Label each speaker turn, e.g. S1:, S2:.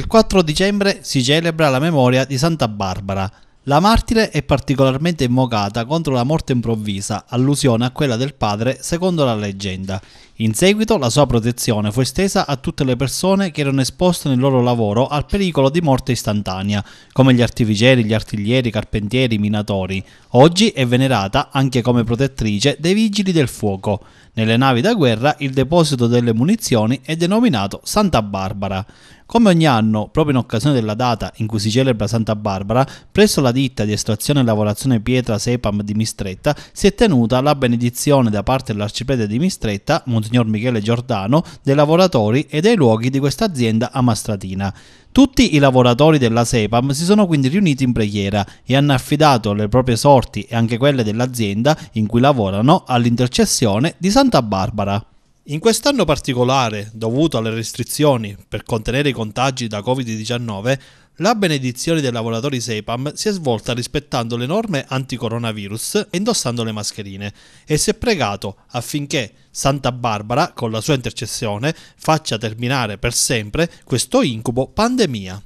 S1: Il 4 dicembre si celebra la memoria di Santa Barbara. La martire è particolarmente invocata contro la morte improvvisa, allusione a quella del padre secondo la leggenda. In seguito la sua protezione fu estesa a tutte le persone che erano esposte nel loro lavoro al pericolo di morte istantanea, come gli artificieri, gli artiglieri, i carpentieri, i minatori. Oggi è venerata anche come protettrice dei vigili del fuoco. Nelle navi da guerra il deposito delle munizioni è denominato Santa Barbara. Come ogni anno, proprio in occasione della data in cui si celebra Santa Barbara, presso la ditta di estrazione e lavorazione pietra Sepam di Mistretta si è tenuta la benedizione da parte dell'arciprete di Mistretta, Monsignor Michele Giordano, dei lavoratori e dei luoghi di questa azienda amastratina. Tutti i lavoratori della Sepam si sono quindi riuniti in preghiera e hanno affidato le proprie sorti e anche quelle dell'azienda in cui lavorano all'intercessione di Santa Barbara. In quest'anno particolare, dovuto alle restrizioni per contenere i contagi da Covid-19, la benedizione dei lavoratori SEPAM si è svolta rispettando le norme anticoronavirus e indossando le mascherine e si è pregato affinché Santa Barbara, con la sua intercessione, faccia terminare per sempre questo incubo pandemia.